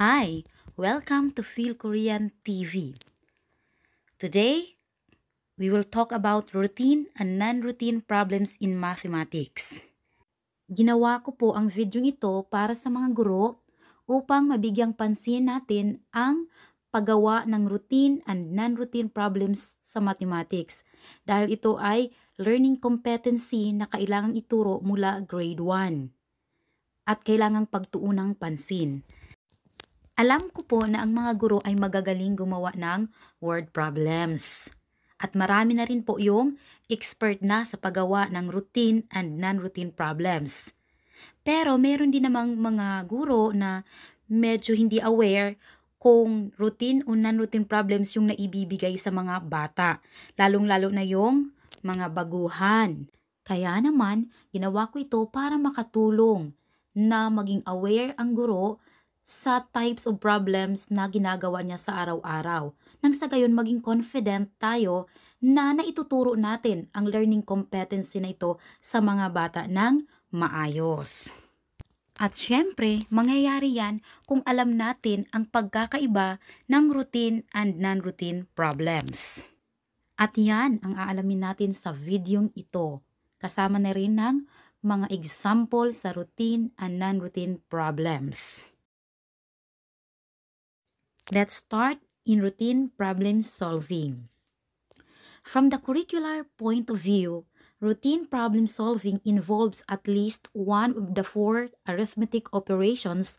Hi, welcome to Feel Korean TV. Today, we will talk about routine and non-routine problems in mathematics. Ginawa ko po ang video ito para sa mga guro upang mabigyang pansin natin ang paggawa ng routine and non-routine problems sa mathematics dahil ito ay learning competency na kailangang ituro mula grade 1 at kailangang pagtuunang pansin. Alam ko po na ang mga guro ay magagaling gumawa ng word problems. At marami na rin po yung expert na sa paggawa ng routine and non-routine problems. Pero meron din namang mga guro na medyo hindi aware kung routine o non-routine problems yung naibibigay sa mga bata. Lalong-lalo na yung mga baguhan. Kaya naman, ginawa ko ito para makatulong na maging aware ang guro sa types of problems na ginagawa niya sa araw-araw. Nang sa gayon maging confident tayo na naituturo natin ang learning competency na ito sa mga bata ng maayos. At syempre, mangyayari yan kung alam natin ang pagkakaiba ng routine and non-routine problems. At yan ang aalamin natin sa videong ito. Kasama na rin ng mga example sa routine and non-routine problems. that start in routine problem solving. From the curricular point of view, routine problem solving involves at least one of the four arithmetic operations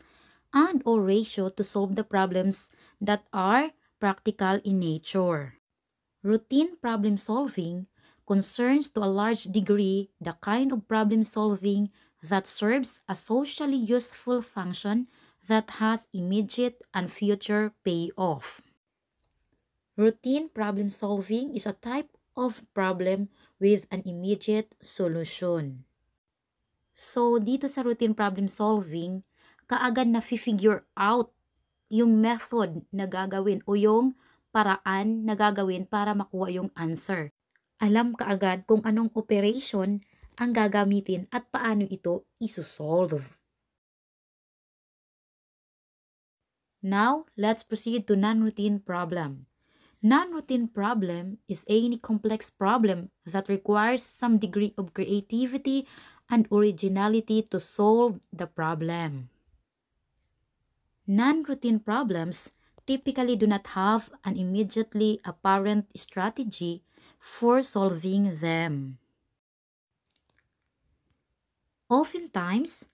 and or ratio to solve the problems that are practical in nature. Routine problem solving concerns to a large degree the kind of problem solving that serves a socially useful function that has immediate and future payoff. Routine problem solving is a type of problem with an immediate solution. So, dito sa routine problem solving, kaagad na figure out yung method na gagawin o yung paraan na gagawin para makuha yung answer. Alam kaagad kung anong operation ang gagamitin at paano ito isusolve. Now, let's proceed to non-routine problem. Non-routine problem is any complex problem that requires some degree of creativity and originality to solve the problem. Non-routine problems typically do not have an immediately apparent strategy for solving them. Oftentimes,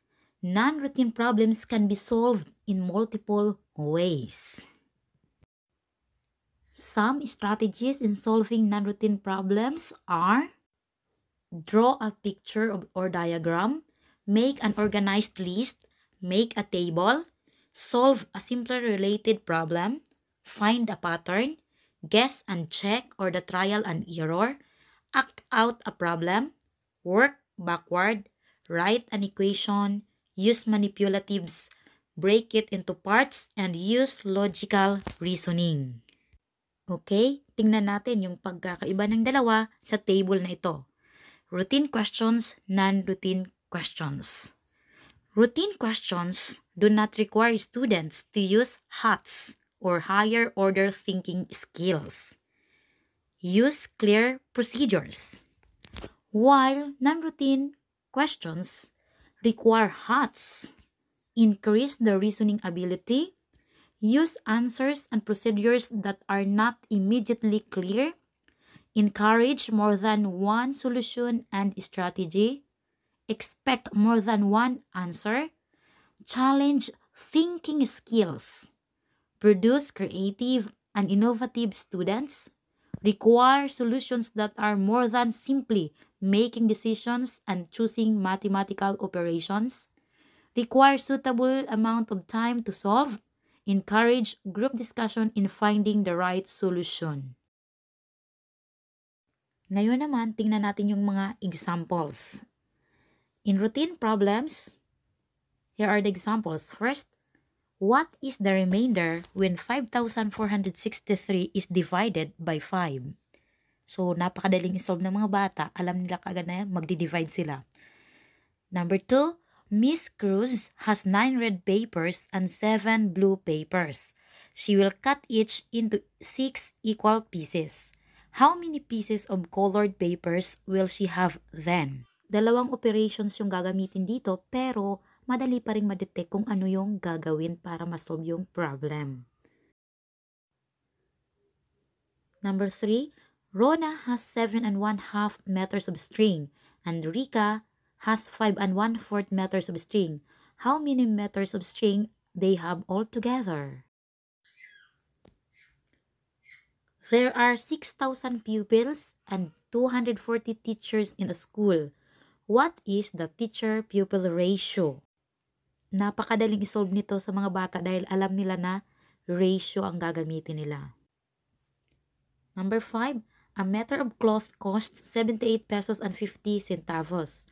non-routine problems can be solved in multiple ways. Some strategies in solving non-routine problems are draw a picture or diagram, make an organized list, make a table, solve a simpler related problem, find a pattern, guess and check or the trial and error, act out a problem, work backward, write an equation, use manipulatives, break it into parts, and use logical reasoning. Okay, tingnan natin yung pagkakaiba ng dalawa sa table na ito. Routine questions, non-routine questions. Routine questions do not require students to use HOTS or higher order thinking skills. Use clear procedures. While non-routine questions require HOTS, increase the reasoning ability, use answers and procedures that are not immediately clear, encourage more than one solution and strategy, expect more than one answer, challenge thinking skills, produce creative and innovative students, require solutions that are more than simply making decisions and choosing mathematical operations, require suitable amount of time to solve, encourage group discussion in finding the right solution. Ngayon naman, tingnan natin yung mga examples. In routine problems, here are the examples. First, What is the remainder when 5,463 is divided by 5? So, napakadaling isolve ng mga bata. Alam nila kagad na yan, magdi-divide sila. Number 2, Miss Cruz has 9 red papers and 7 blue papers. She will cut each into 6 equal pieces. How many pieces of colored papers will she have then? Dalawang operations yung gagamitin dito pero madali pa rin madetect kung ano yung gagawin para masolve yung problem. Number 3, Rona has 7 and 1 half meters of string and Rika has 5 and 1 fourth meters of string. How many meters of string they have altogether? There are 6,000 pupils and 240 teachers in a school. What is the teacher-pupil ratio? napakadaling isolve nito sa mga bata dahil alam nila na ratio ang gagamitin nila. Number 5, a meter of cloth costs 78 pesos and 50 centavos.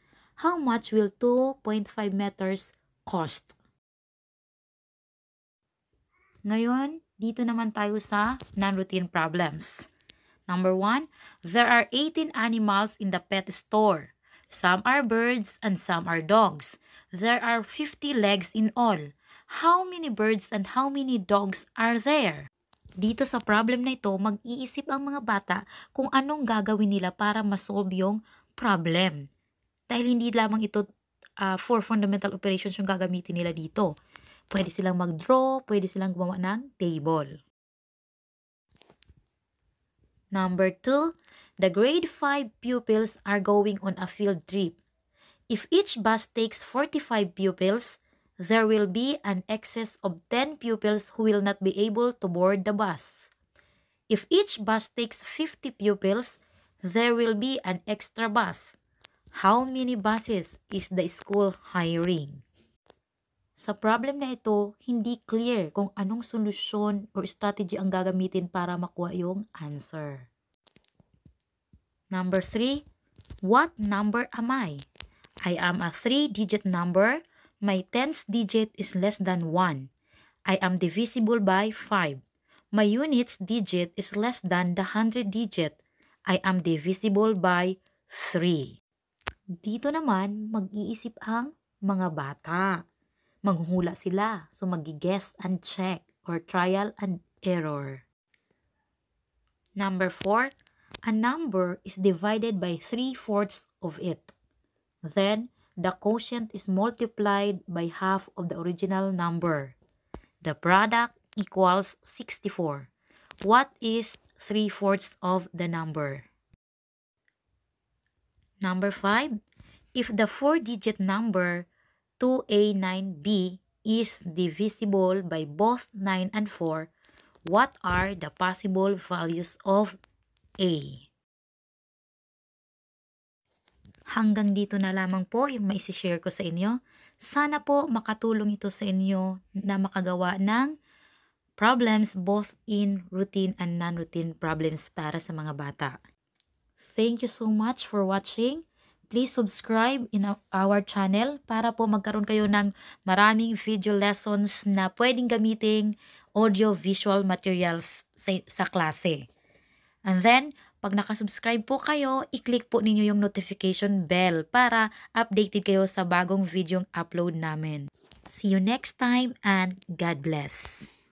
How much will 2.5 meters cost? Ngayon, dito naman tayo sa non-routine problems. Number 1, there are 18 animals in the pet store. Some are birds and some are dogs. There are 50 legs in all. How many birds and how many dogs are there? Dito sa problem na ito, mag-iisip ang mga bata kung anong gagawin nila para masolve yung problem. Dahil hindi lamang ito uh, ah, for fundamental operations yung gagamitin nila dito. Pwede silang mag-draw, pwede silang gumawa ng table. Number 2, the grade 5 pupils are going on a field trip. If each bus takes 45 pupils, there will be an excess of 10 pupils who will not be able to board the bus. If each bus takes 50 pupils, there will be an extra bus. How many buses is the school hiring? Sa problem na ito, hindi clear kung anong solusyon or strategy ang gagamitin para makuha yung answer. Number 3, what number am I? I am a 3-digit number. My 10th digit is less than 1. I am divisible by 5. My unit's digit is less than the 100 digit. I am divisible by 3. Dito naman, mag-iisip ang mga bata Manghuhula sila. So mag guess and check or trial and error. Number 4, a number is divided by 3 fourths of it. Then, the quotient is multiplied by half of the original number. The product equals 64. What is 3 fourths of the number? Number 5. If the four-digit number 2A9b is divisible by both 9 and 4, what are the possible values of A? Hanggang dito na lamang po yung maisishare ko sa inyo. Sana po makatulong ito sa inyo na makagawa ng problems both in routine and non-routine problems para sa mga bata. Thank you so much for watching please subscribe in our channel para po magkaroon kayo ng maraming video lessons na pwedeng gamitin audio-visual materials sa, sa klase. And then, pag nakasubscribe po kayo, i-click po ninyo yung notification bell para updated kayo sa bagong video upload namin. See you next time and God bless!